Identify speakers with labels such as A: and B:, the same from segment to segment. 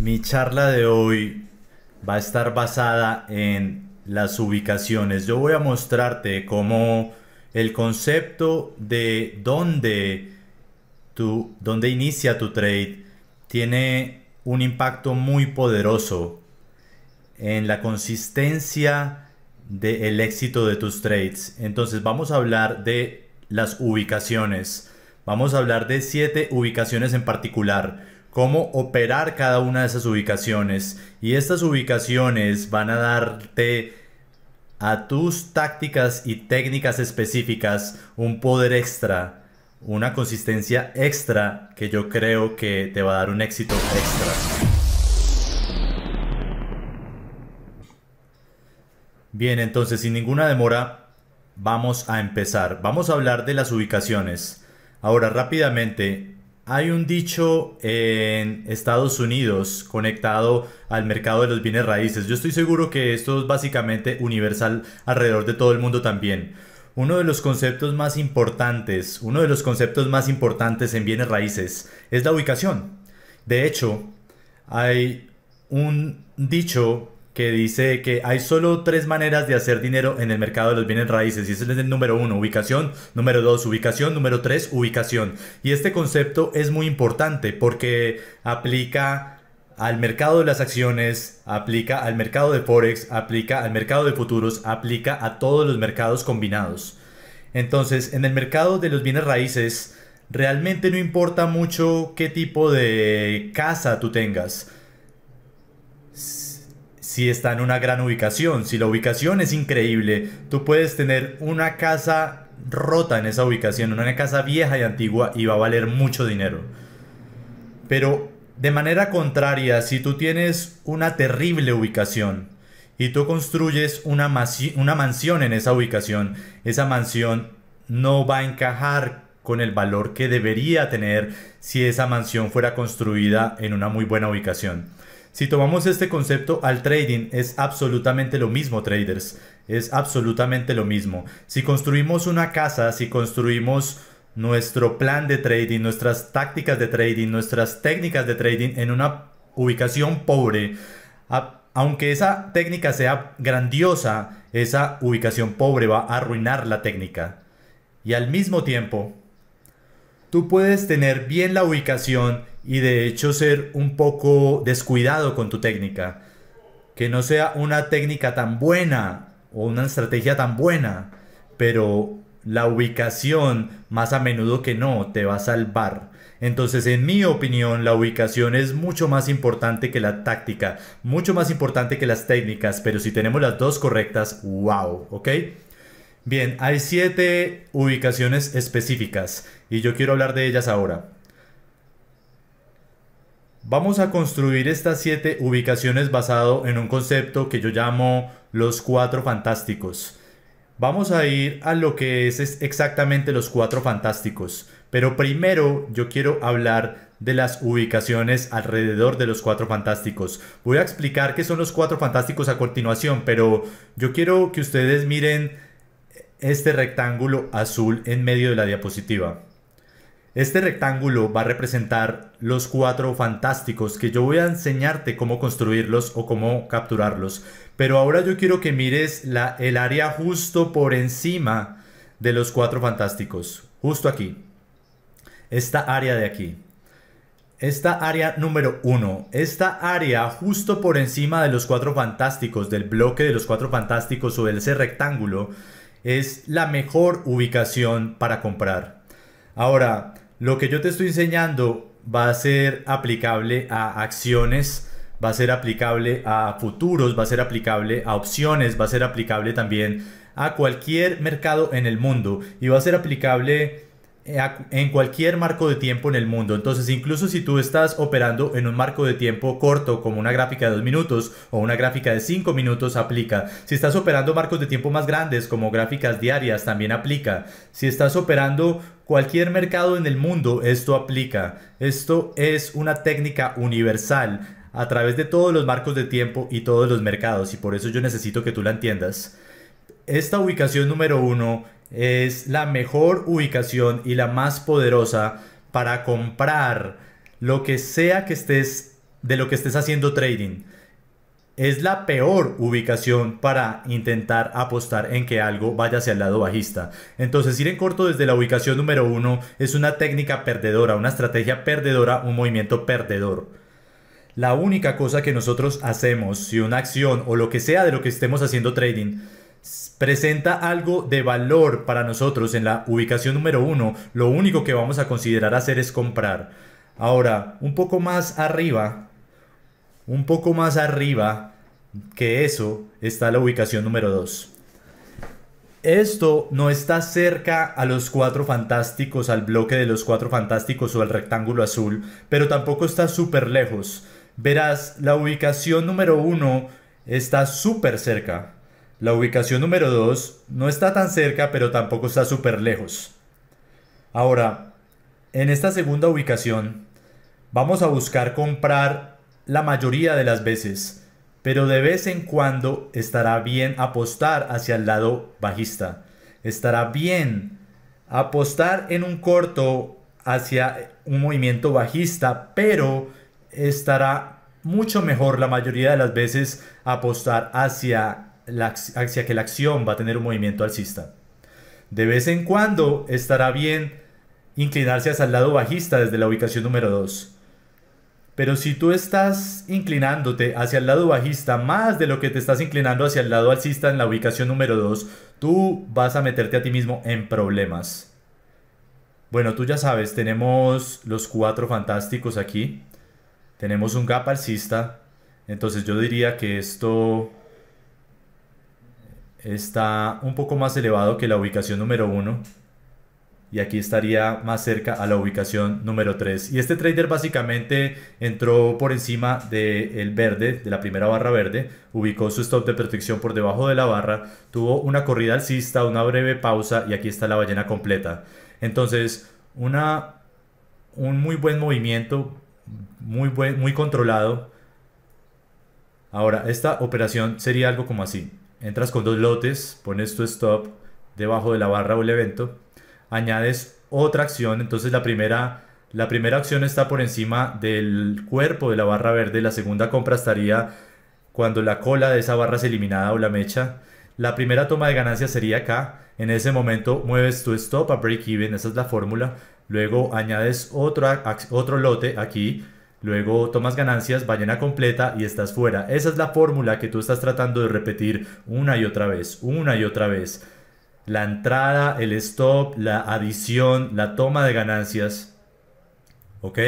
A: Mi charla de hoy va a estar basada en las ubicaciones. Yo voy a mostrarte cómo el concepto de dónde, tu, dónde inicia tu trade tiene un impacto muy poderoso en la consistencia del el éxito de tus trades. Entonces vamos a hablar de las ubicaciones. Vamos a hablar de siete ubicaciones en particular cómo operar cada una de esas ubicaciones. Y estas ubicaciones van a darte a tus tácticas y técnicas específicas un poder extra, una consistencia extra que yo creo que te va a dar un éxito extra. Bien, entonces sin ninguna demora vamos a empezar. Vamos a hablar de las ubicaciones. Ahora rápidamente, hay un dicho en Estados Unidos conectado al mercado de los bienes raíces. Yo estoy seguro que esto es básicamente universal alrededor de todo el mundo también. Uno de los conceptos más importantes, uno de los conceptos más importantes en bienes raíces es la ubicación. De hecho, hay un dicho que dice que hay solo tres maneras de hacer dinero en el mercado de los bienes raíces. Y ese es el número uno, ubicación. Número dos, ubicación. Número tres, ubicación. Y este concepto es muy importante porque aplica al mercado de las acciones, aplica al mercado de Forex, aplica al mercado de futuros, aplica a todos los mercados combinados. Entonces, en el mercado de los bienes raíces, realmente no importa mucho qué tipo de casa tú tengas si está en una gran ubicación. Si la ubicación es increíble, tú puedes tener una casa rota en esa ubicación, una casa vieja y antigua y va a valer mucho dinero. Pero de manera contraria, si tú tienes una terrible ubicación y tú construyes una, una mansión en esa ubicación, esa mansión no va a encajar con el valor que debería tener si esa mansión fuera construida en una muy buena ubicación. Si tomamos este concepto al trading, es absolutamente lo mismo, traders. Es absolutamente lo mismo. Si construimos una casa, si construimos nuestro plan de trading, nuestras tácticas de trading, nuestras técnicas de trading en una ubicación pobre, aunque esa técnica sea grandiosa, esa ubicación pobre va a arruinar la técnica. Y al mismo tiempo, Tú puedes tener bien la ubicación y de hecho ser un poco descuidado con tu técnica. Que no sea una técnica tan buena o una estrategia tan buena, pero la ubicación más a menudo que no te va a salvar. Entonces, en mi opinión, la ubicación es mucho más importante que la táctica, mucho más importante que las técnicas, pero si tenemos las dos correctas, wow, ¿ok? Bien, hay siete ubicaciones específicas y yo quiero hablar de ellas ahora. Vamos a construir estas siete ubicaciones basado en un concepto que yo llamo los cuatro fantásticos. Vamos a ir a lo que es exactamente los cuatro fantásticos, pero primero yo quiero hablar de las ubicaciones alrededor de los cuatro fantásticos. Voy a explicar qué son los cuatro fantásticos a continuación, pero yo quiero que ustedes miren este rectángulo azul en medio de la diapositiva. Este rectángulo va a representar los cuatro fantásticos que yo voy a enseñarte cómo construirlos o cómo capturarlos. Pero ahora yo quiero que mires el área justo por encima de los cuatro fantásticos. Justo aquí. Esta área de aquí. Esta área número uno. Esta área justo por encima de los cuatro fantásticos, del bloque de los cuatro fantásticos o de ese rectángulo, es la mejor ubicación para comprar. Ahora, lo que yo te estoy enseñando va a ser aplicable a acciones, va a ser aplicable a futuros, va a ser aplicable a opciones, va a ser aplicable también a cualquier mercado en el mundo y va a ser aplicable eh, en cualquier marco de tiempo en el mundo. Entonces, incluso si tú estás operando en un marco de tiempo corto, como una gráfica de 2 minutos o una gráfica de 5 minutos, aplica. Si estás operando marcos de tiempo más grandes, como gráficas diarias, también aplica. Si estás operando cualquier mercado en el mundo, esto aplica. Esto es una técnica universal a través de todos los marcos de tiempo y todos los mercados, y por eso yo necesito que tú la entiendas. Esta ubicación número uno es la mejor ubicación y la más poderosa para comprar lo que sea que estés de lo que estés haciendo trading. Es la peor ubicación para intentar apostar en que algo vaya hacia el lado bajista. Entonces ir en corto desde la ubicación número uno es una técnica perdedora, una estrategia perdedora, un movimiento perdedor. La única cosa que nosotros hacemos, si una acción o lo que sea de lo que estemos haciendo trading, presenta algo de valor para nosotros en la ubicación número uno, lo único que vamos a considerar hacer es comprar. Ahora, un poco más arriba, un poco más arriba que eso está la ubicación número 2. Esto no está cerca a los cuatro fantásticos, al bloque de los cuatro fantásticos o al rectángulo azul, pero tampoco está súper lejos. Verás, la ubicación número uno está súper cerca la ubicación número 2 no está tan cerca, pero tampoco está súper lejos. Ahora, en esta segunda ubicación, vamos a buscar comprar la mayoría de las veces, pero de vez en cuando estará bien apostar hacia el lado bajista. Estará bien apostar en un corto hacia un movimiento bajista, pero estará mucho mejor la mayoría de las veces apostar hacia hacia que la acción va a tener un movimiento alcista. De vez en cuando estará bien inclinarse hacia el lado bajista desde la ubicación número 2. Pero si tú estás inclinándote hacia el lado bajista más de lo que te estás inclinando hacia el lado alcista en la ubicación número 2, tú vas a meterte a ti mismo en problemas. Bueno, tú ya sabes, tenemos los cuatro fantásticos aquí. Tenemos un gap alcista. Entonces yo diría que esto está un poco más elevado que la ubicación número 1 y aquí estaría más cerca a la ubicación número 3. Y este trader básicamente entró por encima del verde, de la primera barra verde, ubicó su stop de protección por debajo de la barra, tuvo una corrida alcista, una breve pausa y aquí está la ballena completa. Entonces, una, un muy buen movimiento, muy, buen, muy controlado. Ahora, esta operación sería algo como así entras con dos lotes, pones tu stop debajo de la barra o el evento, añades otra acción, entonces la primera, la primera acción está por encima del cuerpo de la barra verde, la segunda compra estaría cuando la cola de esa barra es eliminada o la mecha, la primera toma de ganancia sería acá, en ese momento mueves tu stop a break even, esa es la fórmula, luego añades otro, otro lote aquí, Luego tomas ganancias, ballena completa y estás fuera. Esa es la fórmula que tú estás tratando de repetir una y otra vez, una y otra vez. La entrada, el stop, la adición, la toma de ganancias. ¿Ok?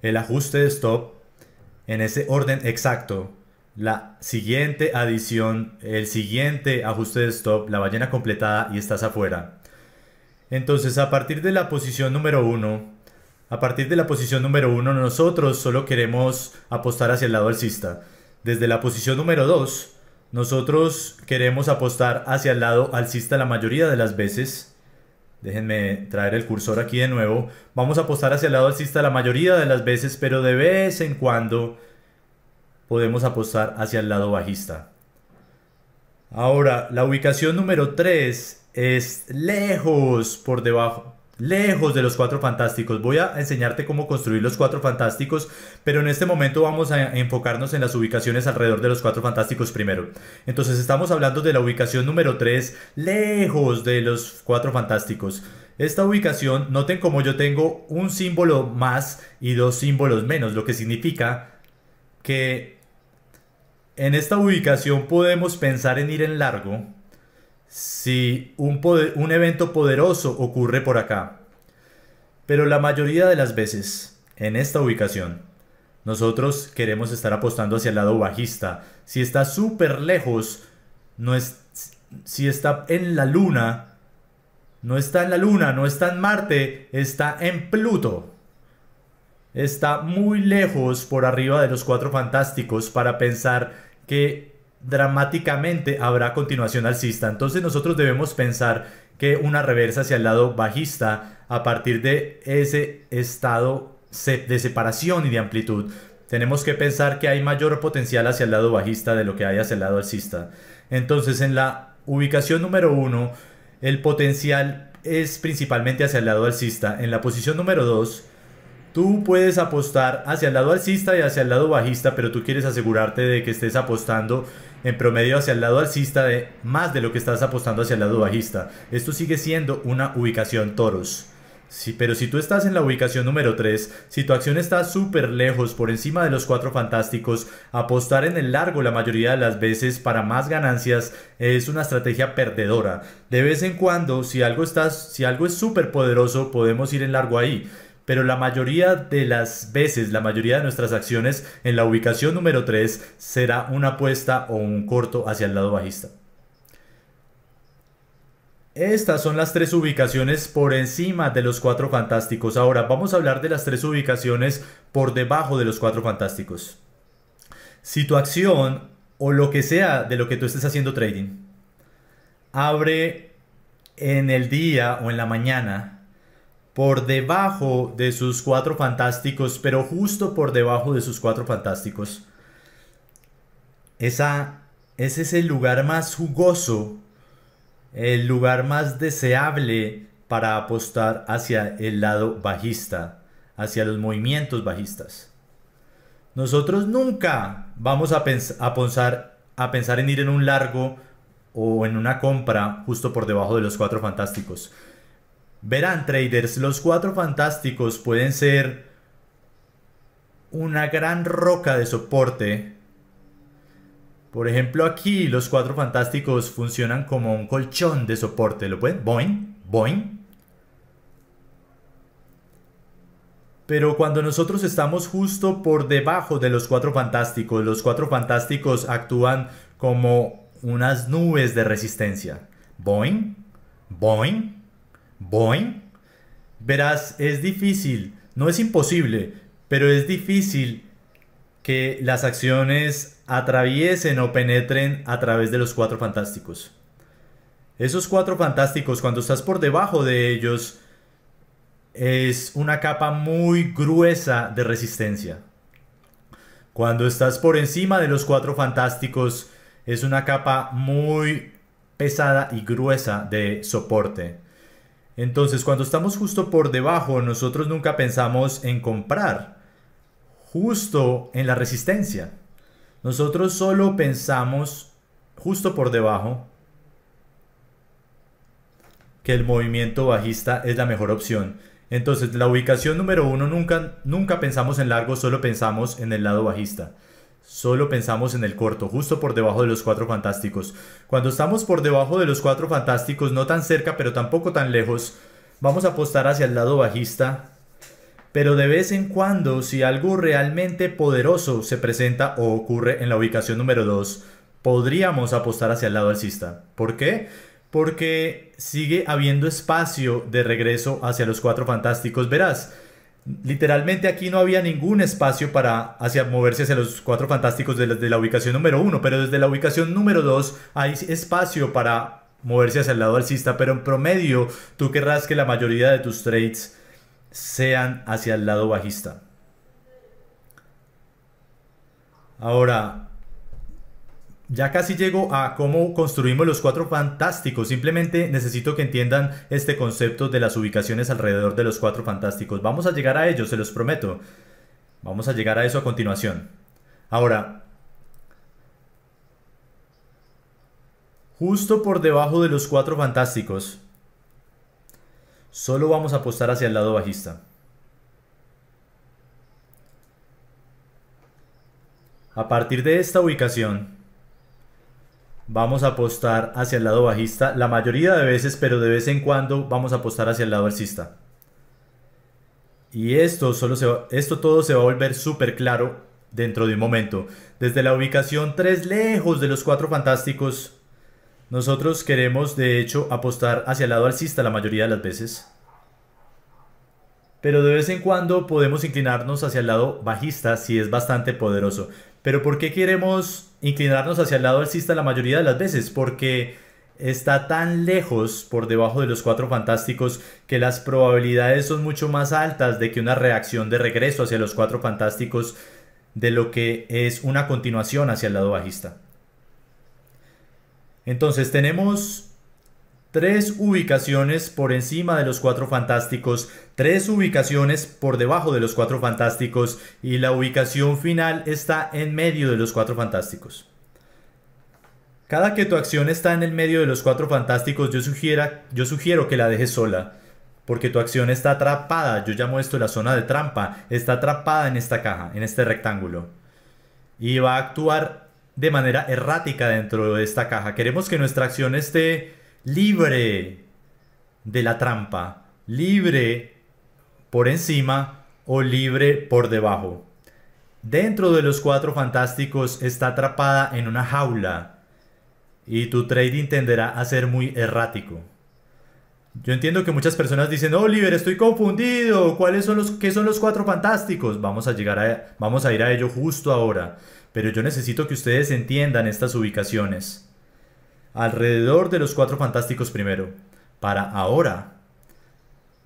A: El ajuste de stop en ese orden exacto. La siguiente adición, el siguiente ajuste de stop, la ballena completada y estás afuera. Entonces a partir de la posición número 1, a partir de la posición número 1 nosotros solo queremos apostar hacia el lado alcista. Desde la posición número 2 nosotros queremos apostar hacia el lado alcista la mayoría de las veces. Déjenme traer el cursor aquí de nuevo. Vamos a apostar hacia el lado alcista la mayoría de las veces, pero de vez en cuando podemos apostar hacia el lado bajista. Ahora, la ubicación número 3 es lejos por debajo, Lejos de los cuatro fantásticos. Voy a enseñarte cómo construir los cuatro fantásticos, pero en este momento vamos a enfocarnos en las ubicaciones alrededor de los cuatro fantásticos primero. Entonces estamos hablando de la ubicación número 3, lejos de los cuatro fantásticos. Esta ubicación, noten como yo tengo un símbolo más y dos símbolos menos, lo que significa que en esta ubicación podemos pensar en ir en largo si un, evento poderoso ocurre por acá. Pero la mayoría de las veces, en esta ubicación, nosotros queremos estar apostando hacia el lado bajista. Si está súper lejos, no es, si está en la luna, no está en la luna, no está en Marte, está en Pluto. Está muy lejos por arriba de los cuatro fantásticos para pensar que dramáticamente habrá continuación alcista. Entonces nosotros debemos pensar que una reversa hacia el lado bajista a partir de ese estado de separación y de amplitud. Tenemos que pensar que hay mayor potencial hacia el lado bajista de lo que hay hacia el lado alcista. Entonces en la ubicación número 1 el potencial es principalmente hacia el lado alcista. En la posición número 2 Tú puedes apostar hacia el lado alcista y hacia el lado bajista, pero tú quieres asegurarte de que estés apostando en promedio hacia el lado alcista de más de lo que estás apostando hacia el lado bajista. Esto sigue siendo una ubicación toros. Sí, pero si tú estás en la ubicación número 3, si tu acción está súper lejos por encima de los cuatro fantásticos, apostar en el largo la mayoría de las veces para más ganancias es una estrategia perdedora. De vez en cuando, si algo, estás, si algo es súper poderoso, podemos ir en largo ahí. Pero la mayoría de las veces, la mayoría de nuestras acciones en la ubicación número 3 será una apuesta o un corto hacia el lado bajista. Estas son las tres ubicaciones por encima de los cuatro fantásticos. Ahora vamos a hablar de las tres ubicaciones por debajo de los cuatro fantásticos. Si tu acción o lo que sea de lo que tú estés haciendo trading abre en el día o en la mañana por debajo de sus cuatro fantásticos, pero justo por debajo de sus cuatro fantásticos. ese es el lugar más jugoso, el lugar más deseable para apostar hacia el lado bajista, hacia los movimientos bajistas. Nosotros nunca vamos a, pensar, a pensar en ir en un largo o en una compra justo por debajo de los cuatro fantásticos. Verán, traders, los cuatro fantásticos pueden ser una gran roca de soporte. Por ejemplo, aquí los cuatro fantásticos funcionan como un colchón de soporte. ¿Lo pueden? Boing, boing. Pero cuando nosotros estamos justo por debajo de los cuatro fantásticos, los cuatro fantásticos actúan como unas nubes de resistencia. Boing, boing, Boeing? Verás, es difícil, no es imposible, pero es difícil que las acciones atraviesen o penetren a través de los cuatro fantásticos. Esos cuatro fantásticos, cuando estás por debajo de ellos, es una capa muy gruesa de resistencia. Cuando estás por encima de los cuatro fantásticos, es una capa muy pesada y gruesa de soporte. Entonces, cuando estamos justo por debajo, nosotros nunca pensamos en comprar, justo en la resistencia. Nosotros solo pensamos justo por debajo que el movimiento bajista es la mejor opción. Entonces, la ubicación número uno nunca, pensamos en largo, solo pensamos en el lado bajista. Solo pensamos en el corto, justo por debajo de los cuatro fantásticos. Cuando estamos por debajo de los cuatro fantásticos, no tan cerca pero tampoco tan lejos, vamos a apostar hacia el lado bajista. Pero de vez en cuando, si algo realmente poderoso se presenta o ocurre en la ubicación número 2, podríamos apostar hacia el lado alcista. ¿Por qué? Porque sigue habiendo espacio de regreso hacia los cuatro fantásticos. Verás, Literalmente aquí no había ningún espacio para hacia, moverse hacia los cuatro fantásticos desde la, de la ubicación número uno, pero desde la ubicación número dos hay espacio para moverse hacia el lado alcista, pero en promedio tú querrás que la mayoría de tus trades sean hacia el lado bajista. Ahora, ya casi llego a cómo construimos los cuatro fantásticos. Simplemente necesito que entiendan este concepto de las ubicaciones alrededor de los cuatro fantásticos. Vamos a llegar a ello, se los prometo. Vamos a llegar a eso a continuación. Ahora, justo por debajo de los cuatro fantásticos, solo vamos a apostar hacia el lado bajista. A partir de esta ubicación, Vamos a apostar hacia el lado bajista la mayoría de veces, pero de vez en cuando vamos a apostar hacia el lado alcista. Y esto, solo se esto todo se va a volver súper claro dentro de un momento. Desde la ubicación 3, lejos de los cuatro fantásticos, nosotros queremos de hecho apostar hacia el lado alcista la mayoría de las veces. Pero de vez en cuando podemos inclinarnos hacia el lado bajista si es bastante poderoso. Pero ¿por qué queremos inclinarnos hacia el lado alcista la mayoría de las veces? Porque está tan lejos por debajo de los cuatro fantásticos que las probabilidades son mucho más altas de que una reacción de regreso hacia los cuatro fantásticos de lo que es una continuación hacia el lado bajista. Entonces tenemos tres ubicaciones por encima de los cuatro fantásticos, tres ubicaciones por debajo de los cuatro fantásticos y la ubicación final está en medio de los cuatro fantásticos. Cada que tu acción está en el medio de los cuatro fantásticos, yo, sugiera, yo sugiero que la dejes sola, porque tu acción está atrapada, yo llamo esto la zona de trampa, está atrapada en esta caja, en este rectángulo. Y va a actuar de manera errática dentro de esta caja. Queremos que nuestra acción esté libre de la trampa, libre por encima o libre por debajo. Dentro de los cuatro fantásticos está atrapada en una jaula y tu trading tenderá a ser muy errático. Yo entiendo que muchas personas dicen, Oliver, estoy confundido, ¿cuáles son los, qué son los cuatro fantásticos? Vamos a, llegar a, vamos a ir a ello justo ahora, pero yo necesito que ustedes entiendan estas ubicaciones alrededor de los cuatro fantásticos primero. Para ahora,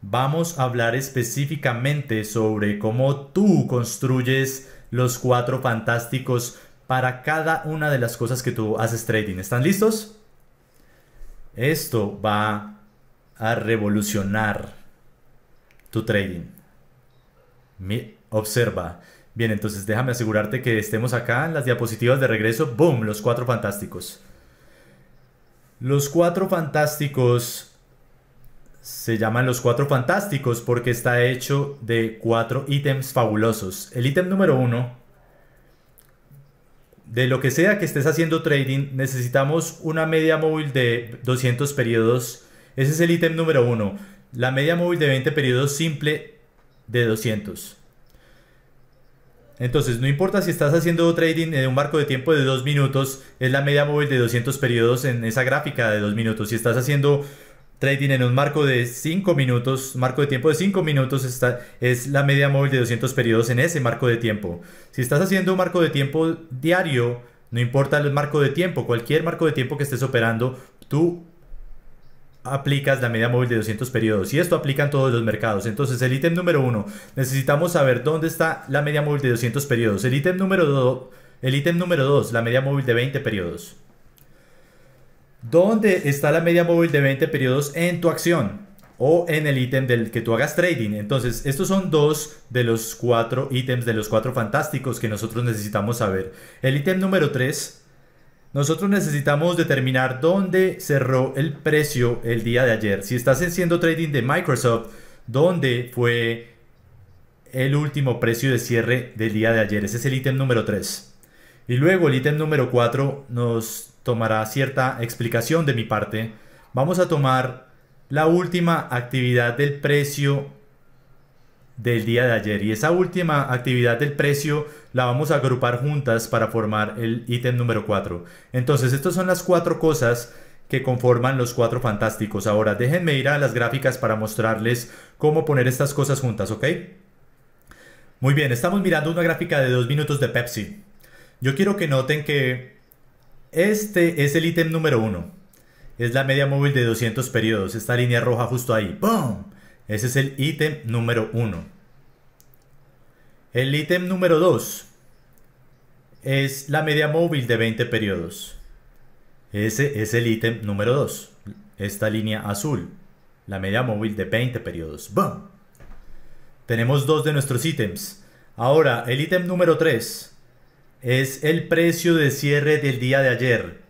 A: vamos a hablar específicamente sobre cómo tú construyes los cuatro fantásticos para cada una de las cosas que tú haces trading. ¿Están listos? Esto va a revolucionar tu trading. observa. Bien, entonces déjame asegurarte que estemos acá en las diapositivas de regreso. ¡Boom! Los cuatro fantásticos. Los cuatro fantásticos se llaman los cuatro fantásticos porque está hecho de cuatro ítems fabulosos. El ítem número uno, de lo que sea que estés haciendo trading, necesitamos una media móvil de 200 periodos. Ese es el ítem número uno. La media móvil de 20 periodos simple de 200. Entonces, no importa si estás haciendo trading en un marco de tiempo de 2 minutos, es la media móvil de 200 periodos en esa gráfica de 2 minutos. Si estás haciendo trading en un marco de 5 minutos, marco de tiempo de 5 minutos, es la media móvil de 200 periodos en ese marco de tiempo. Si estás haciendo un marco de tiempo diario, no importa el marco de tiempo, cualquier marco de tiempo que estés operando, tú aplicas la media móvil de 200 periodos y esto aplica en todos los mercados. Entonces el ítem número uno necesitamos saber dónde está la media móvil de 200 periodos. El ítem número 2, el ítem número 2, la media móvil de 20 periodos. ¿Dónde está la media móvil de 20 periodos en tu acción? o en el ítem del que tú hagas trading. Entonces, estos son dos de los cuatro ítems de los cuatro fantásticos que nosotros necesitamos saber. El ítem número 3 nosotros necesitamos determinar dónde cerró el precio el día de ayer. Si estás haciendo trading de Microsoft, dónde fue el último precio de cierre del día de ayer. Ese es el ítem número 3. Y luego el ítem número 4 nos tomará cierta explicación de mi parte. Vamos a tomar la última actividad del precio del día de ayer. Y esa última actividad del precio la vamos a agrupar juntas para formar el ítem número 4. Entonces, estas son las cuatro cosas que conforman los cuatro fantásticos. Ahora, déjenme ir a las gráficas para mostrarles cómo poner estas cosas juntas, ¿ok? Muy bien, estamos mirando una gráfica de dos minutos de Pepsi. Yo quiero que noten que este es el ítem número 1. Es la media móvil de 200 periodos. Esta línea roja justo ahí. ¡Pum! Ese es el ítem número 1. El ítem número 2 es la media móvil de 20 periodos. Ese es el ítem número 2. Esta línea azul, la media móvil de 20 periodos. ¡Bum! Tenemos dos de nuestros ítems. Ahora, el ítem número 3 es el precio de cierre del día de ayer.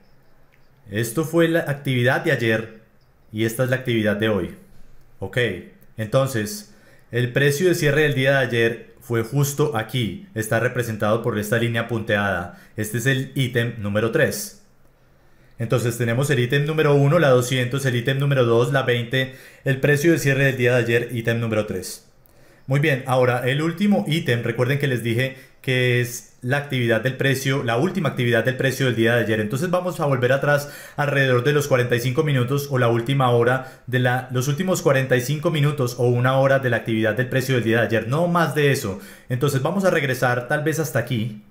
A: Esto fue la actividad de ayer y esta es la actividad de hoy. Ok, entonces el precio de cierre del día de ayer fue justo aquí, está representado por esta línea punteada. Este es el ítem número 3. Entonces tenemos el ítem número 1, la 200, el ítem número 2, la 20, el precio de cierre del día de ayer, ítem número 3. Muy bien, ahora el último ítem, recuerden que les dije que es la actividad del precio, la última actividad del precio del día de ayer. Entonces vamos a volver atrás alrededor de los 45 minutos o la última hora de la, los últimos 45 minutos o una hora de la actividad del precio del día de ayer, no más de eso. Entonces vamos a regresar tal vez hasta aquí.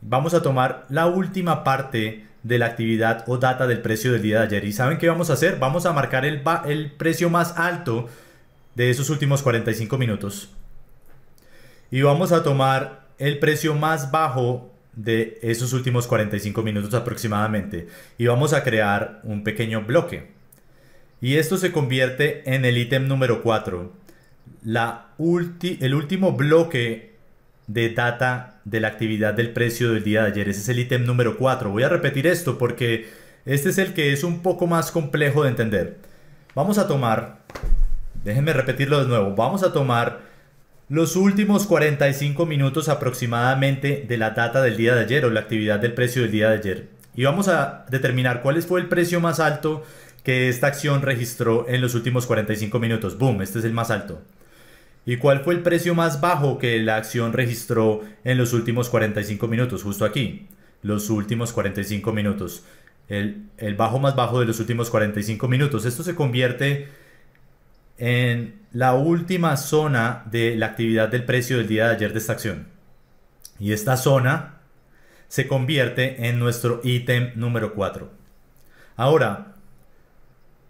A: Vamos a tomar la última parte de la actividad o data del precio del día de ayer. ¿Y saben qué vamos a hacer? Vamos a marcar el, el precio más alto de esos últimos 45 minutos. Y vamos a tomar el precio más bajo de esos últimos 45 minutos aproximadamente y vamos a crear un pequeño bloque. Y esto se convierte en el ítem número 4, la el último bloque de data de la actividad del precio del día de ayer. Ese es el ítem número 4. Voy a repetir esto porque este es el que es un poco más complejo de entender. Vamos a tomar, déjenme repetirlo de nuevo, vamos a tomar los últimos 45 minutos aproximadamente de la data del día de ayer o la actividad del precio del día de ayer. Y vamos a determinar cuál fue el precio más alto que esta acción registró en los últimos 45 minutos. Boom, este es el más alto. ¿Y cuál fue el precio más bajo que la acción registró en los últimos 45 minutos? Justo aquí, los últimos 45 minutos. El, bajo más bajo de los últimos 45 minutos. Esto se convierte en la última zona de la actividad del precio del día de ayer de esta acción. Y esta zona se convierte en nuestro ítem número 4. Ahora,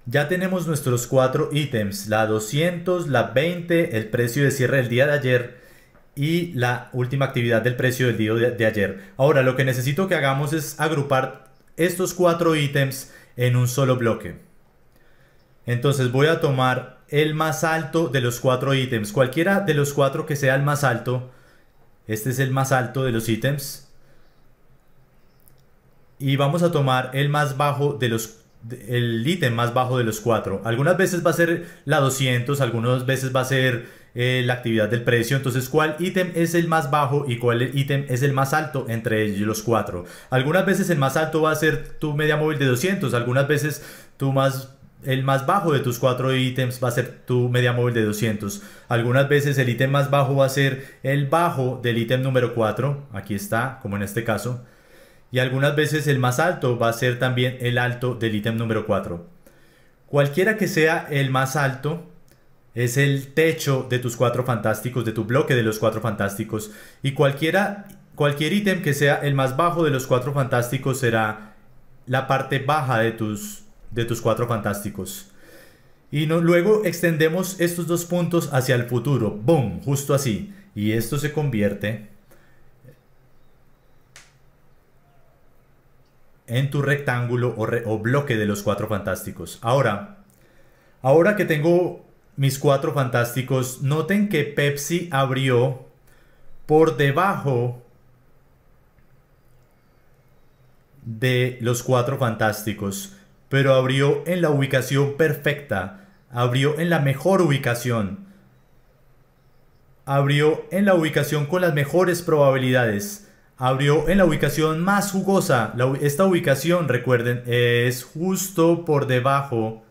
A: ya tenemos nuestros cuatro ítems, la 200, la 20, el precio de cierre del día de ayer y la última actividad del precio del día de, ayer. Ahora, lo que necesito que hagamos es agrupar estos cuatro ítems en un solo bloque. Entonces voy a tomar el más alto de los cuatro ítems. Cualquiera de los cuatro que sea el más alto. Este es el más alto de los ítems. Y vamos a tomar el más bajo de los el ítem más bajo de los cuatro. Algunas veces va a ser la 200, algunas veces va a ser eh, la actividad del precio. Entonces, ¿cuál ítem es el más bajo y cuál ítem es el más alto entre ellos los cuatro? Algunas veces el más alto va a ser tu media móvil de 200, algunas veces tu más el más bajo de tus cuatro ítems va a ser tu media móvil de 200. Algunas veces el ítem más bajo va a ser el bajo del ítem número 4. Aquí está, como en este caso. Y algunas veces el más alto va a ser también el alto del ítem número 4. Cualquiera que sea el más alto es el techo de tus cuatro fantásticos, de tu bloque de los cuatro fantásticos. Y cualquiera, cualquier ítem que sea el más bajo de los cuatro fantásticos será la parte baja de tus de tus cuatro fantásticos. Y luego extendemos estos dos puntos hacia el futuro. ¡Boom! Justo así. Y esto se convierte en tu rectángulo o, bloque de los cuatro fantásticos. Ahora, ahora que tengo mis cuatro fantásticos, noten que Pepsi abrió por debajo de los cuatro fantásticos pero abrió en la ubicación perfecta, abrió en la mejor ubicación, abrió en la ubicación con las mejores probabilidades, abrió en la ubicación más jugosa. esta ubicación, recuerden, es justo por debajo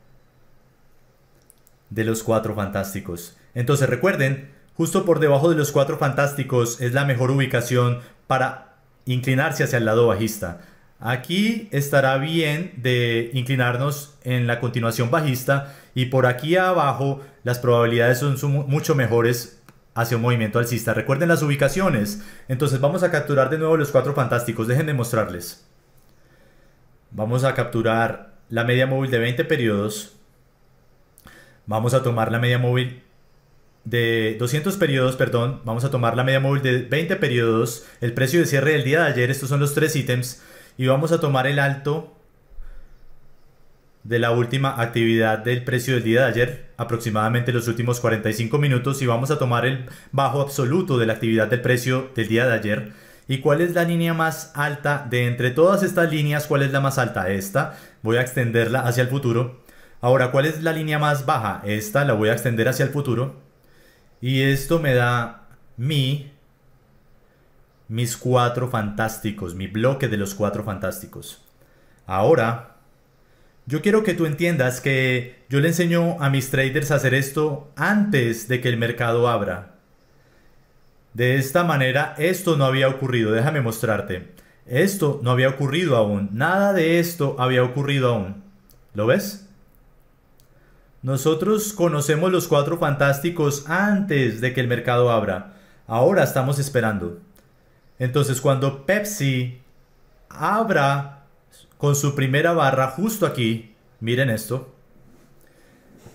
A: de los cuatro fantásticos. Entonces recuerden, justo por debajo de los cuatro fantásticos es la mejor ubicación para inclinarse hacia el lado bajista. Aquí estará bien de inclinarnos en la continuación bajista y por aquí abajo las probabilidades son mucho mejores hacia un movimiento alcista. Recuerden las ubicaciones. Entonces vamos a capturar de nuevo los cuatro fantásticos. Dejen de mostrarles. Vamos a capturar la media móvil de 20 periodos. Vamos a tomar la media móvil de 200 periodos, perdón, vamos a tomar la media móvil de 20 periodos, el precio de cierre del día de ayer, estos son los tres ítems, y vamos a tomar el alto de la última actividad del precio del día de ayer, aproximadamente los últimos 45 minutos, y vamos a tomar el bajo absoluto de la actividad del precio del día de ayer. ¿Y cuál es la línea más alta de entre todas estas líneas? ¿Cuál es la más alta? Esta. Voy a extenderla hacia el futuro. Ahora, ¿cuál es la línea más baja? Esta la voy a extender hacia el futuro. Y esto me da mi mis cuatro fantásticos, mi bloque de los cuatro fantásticos. Ahora, yo quiero que tú entiendas que yo le enseño a mis traders a hacer esto antes de que el mercado abra. De esta manera, esto no había ocurrido, déjame mostrarte. Esto no había ocurrido aún, nada de esto había ocurrido aún. ¿Lo ves? Nosotros conocemos los cuatro fantásticos antes de que el mercado abra. Ahora estamos esperando. Entonces cuando Pepsi abra con su primera barra justo aquí, miren esto,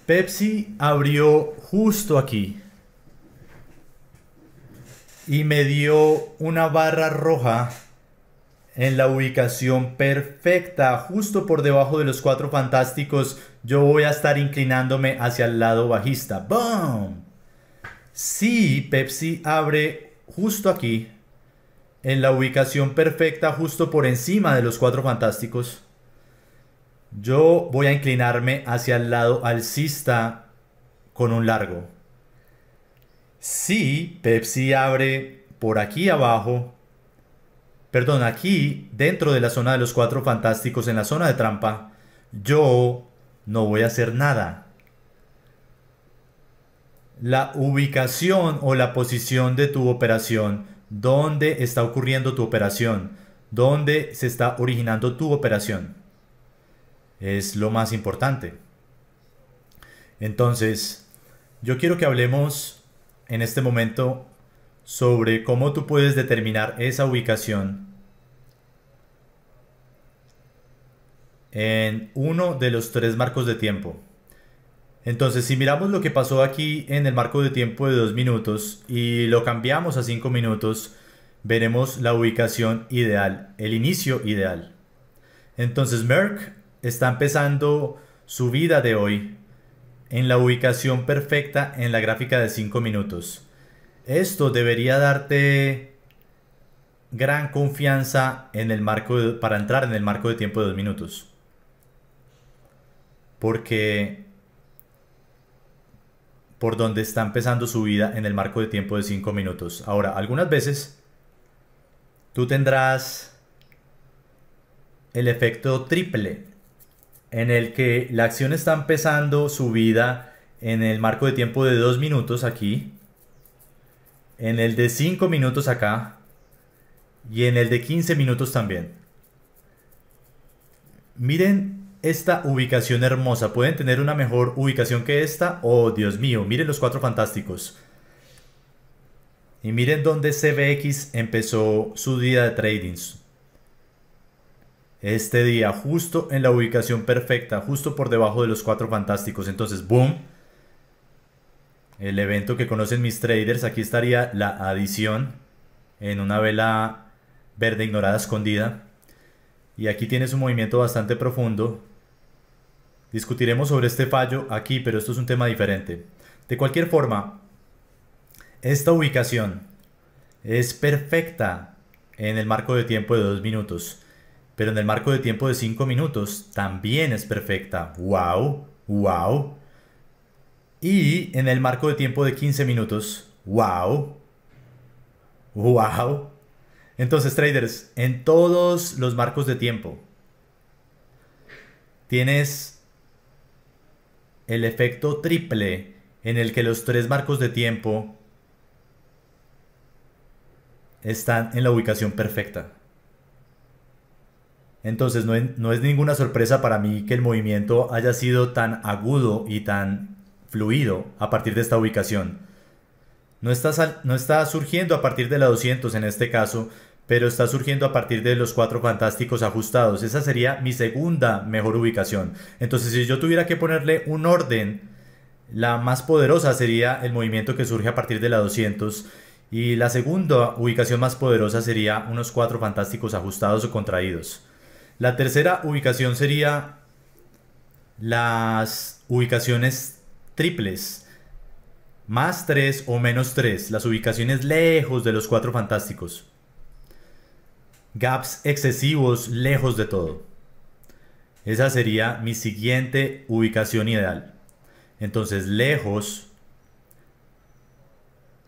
A: Pepsi abrió justo aquí y me dio una barra roja en la ubicación perfecta, justo por debajo de los cuatro fantásticos, yo voy a estar inclinándome hacia el lado bajista. ¡Boom! Si Pepsi abre justo aquí, en la ubicación perfecta justo por encima de los cuatro fantásticos. Yo voy a inclinarme hacia el lado alcista con un largo. Si Pepsi abre por aquí abajo, perdón, aquí dentro de la zona de los cuatro fantásticos, en la zona de trampa, yo no voy a hacer nada. La ubicación o la posición de tu operación dónde está ocurriendo tu operación, dónde se está originando tu operación. Es lo más importante. Entonces, yo quiero que hablemos en este momento sobre cómo tú puedes determinar esa ubicación en uno de los tres marcos de tiempo. Entonces, si miramos lo que pasó aquí en el marco de tiempo de 2 minutos y lo cambiamos a 5 minutos, veremos la ubicación ideal, el inicio ideal. Entonces, Merck está empezando su vida de hoy en la ubicación perfecta en la gráfica de 5 minutos. Esto debería darte gran confianza en el marco para entrar en el marco de tiempo de 2 minutos. Porque por donde está empezando su vida en el marco de tiempo de 5 minutos. Ahora, algunas veces tú tendrás el efecto triple en el que la acción está empezando su vida en el marco de tiempo de 2 minutos aquí, en el de 5 minutos acá y en el de 15 minutos también. Miren esta ubicación hermosa? ¿Pueden tener una mejor ubicación que esta? Oh, Dios mío, miren los cuatro fantásticos. Y miren dónde CBX empezó su día de trading. Este día, justo en la ubicación perfecta, justo por debajo de los cuatro fantásticos. Entonces, boom. El evento que conocen mis traders, aquí estaría la adición en una vela verde ignorada escondida. Y aquí tienes un movimiento bastante profundo. Discutiremos sobre este fallo aquí, pero esto es un tema diferente. De cualquier forma, esta ubicación es perfecta en el marco de tiempo de 2 minutos, pero en el marco de tiempo de 5 minutos también es perfecta. ¡Wow! ¡Wow! Y en el marco de tiempo de 15 minutos, ¡wow! ¡Wow! Entonces, traders, en todos los marcos de tiempo, tienes el efecto triple en el que los tres marcos de tiempo están en la ubicación perfecta. Entonces no, es ninguna sorpresa para mí que el movimiento haya sido tan agudo y tan fluido a partir de esta ubicación. No está, no está surgiendo a partir de la 200 en este caso, pero está surgiendo a partir de los cuatro fantásticos ajustados. Esa sería mi segunda mejor ubicación. Entonces, si yo tuviera que ponerle un orden, la más poderosa sería el movimiento que surge a partir de la 200. Y la segunda ubicación más poderosa sería unos cuatro fantásticos ajustados o contraídos. La tercera ubicación sería las ubicaciones triples. Más 3 o menos 3. Las ubicaciones lejos de los cuatro fantásticos. Gaps excesivos lejos de todo. Esa sería mi siguiente ubicación ideal. Entonces, lejos,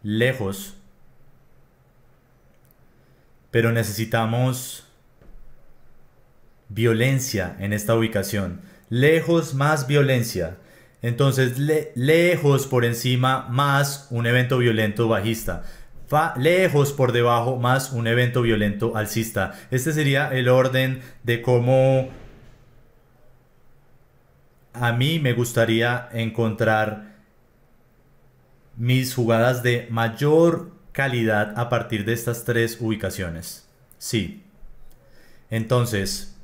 A: lejos, pero necesitamos violencia en esta ubicación. Lejos más violencia. Entonces, le lejos por encima más un evento violento bajista va lejos por debajo más un evento violento alcista. Este sería el orden de cómo a mí me gustaría encontrar mis jugadas de mayor calidad a partir de estas tres ubicaciones. Sí. Entonces,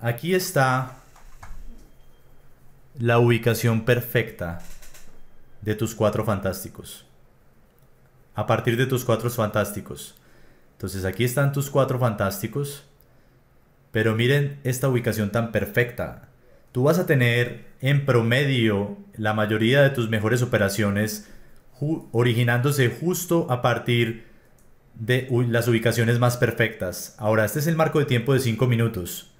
A: aquí está la ubicación perfecta de tus cuatro fantásticos a partir de tus cuatro fantásticos. Entonces aquí están tus cuatro fantásticos. Pero miren esta ubicación tan perfecta. Tú vas a tener en promedio la mayoría de tus mejores operaciones originándose justo a partir de las ubicaciones más perfectas. Ahora, este es el marco de tiempo de 5 minutos.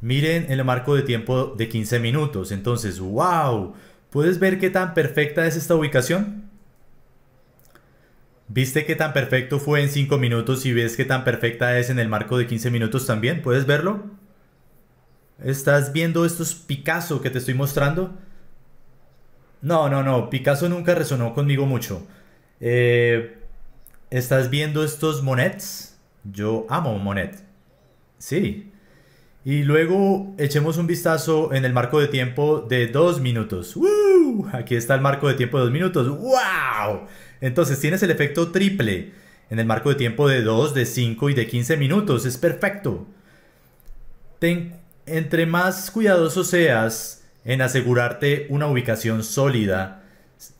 A: Miren el marco de tiempo de 15 minutos. Entonces, wow, ¿puedes ver qué tan perfecta es esta ubicación? ¿Viste qué tan perfecto fue en 5 minutos y ves qué tan perfecta es en el marco de 15 minutos también? ¿Puedes verlo? ¿Estás viendo estos Picasso que te estoy mostrando? No, no, no, Picasso nunca resonó conmigo mucho. Eh, ¿Estás viendo estos Monets? Yo amo Monet. Sí. Y luego echemos un vistazo en el marco de tiempo de 2 minutos. ¡Woo! Aquí está el marco de tiempo de 2 minutos. ¡Wow! Entonces tienes el efecto triple en el marco de tiempo de 2, de 5 y de 15 minutos. Es perfecto. entre más cuidadoso seas en asegurarte una ubicación sólida,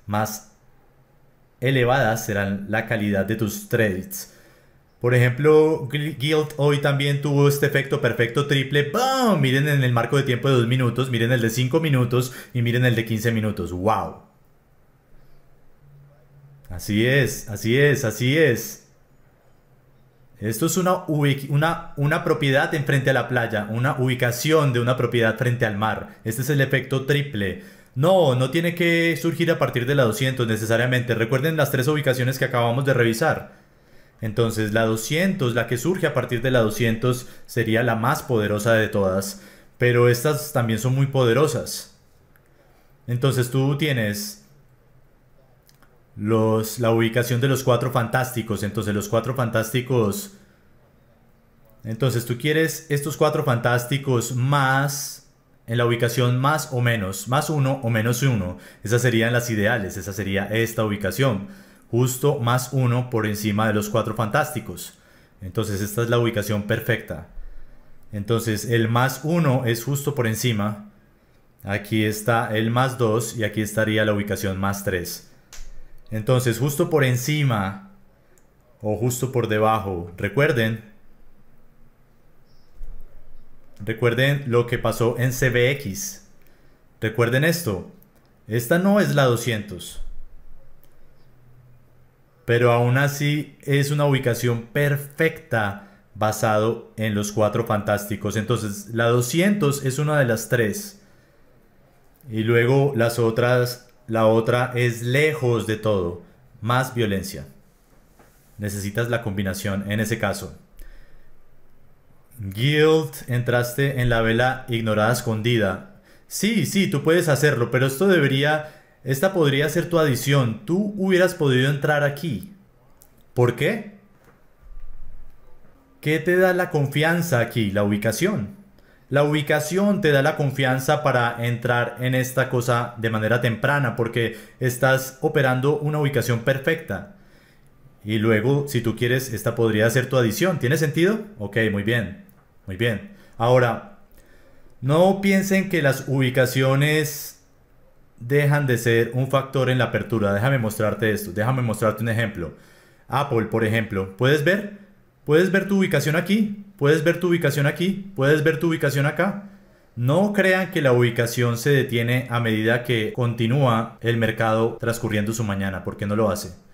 A: más elevada será la calidad de tus trades. Por ejemplo, Guild hoy también tuvo este efecto perfecto triple. ¡Bum! Miren en el marco de tiempo de 2 minutos, miren el de 5 minutos y miren el de 15 minutos. ¡Wow! Así es, así es, así es. Esto es una, una, una propiedad enfrente a la playa, una ubicación de una propiedad frente al mar. Este es el efecto triple. No, no tiene que surgir a partir de la 200 necesariamente. Recuerden las tres ubicaciones que acabamos de revisar. Entonces la 200, la que surge a partir de la 200, sería la más poderosa de todas. Pero estas también son muy poderosas. Entonces tú tienes la ubicación de los cuatro fantásticos. Entonces los cuatro fantásticos... Entonces tú quieres estos cuatro fantásticos más en la ubicación más o menos, más uno o menos uno. Esas serían las ideales, esa sería esta ubicación. Justo más uno por encima de los cuatro fantásticos. Entonces esta es la ubicación perfecta. Entonces el más uno es justo por encima. Aquí está el más 2 y aquí estaría la ubicación más 3. Entonces, justo por encima o justo por debajo, recuerden, recuerden lo que pasó en CBX. Recuerden esto, esta no es la 200. Pero aún así es una ubicación perfecta basado en los cuatro fantásticos. Entonces, la 200 es una de las tres. Y luego las otras la otra es lejos de todo, más violencia. Necesitas la combinación en ese caso. Guild, entraste en la vela ignorada escondida. Sí, sí, tú puedes hacerlo, pero esto debería, esta podría ser tu adición. Tú hubieras podido entrar aquí. ¿Por qué? ¿Qué te da la confianza aquí? La ubicación. La ubicación te da la confianza para entrar en esta cosa de manera temprana porque estás operando una ubicación perfecta. Y luego, si tú quieres, esta podría ser tu adición. ¿Tiene sentido? Ok, muy bien. Muy bien. Ahora, no piensen que las ubicaciones dejan de ser un factor en la apertura. Déjame mostrarte esto. Déjame mostrarte un ejemplo. Apple, por ejemplo. ¿Puedes ver? ¿Puedes ver tu ubicación aquí? Puedes ver tu ubicación aquí, puedes ver tu ubicación acá. No crean que la ubicación se detiene a medida que continúa el mercado transcurriendo su mañana, porque no lo hace.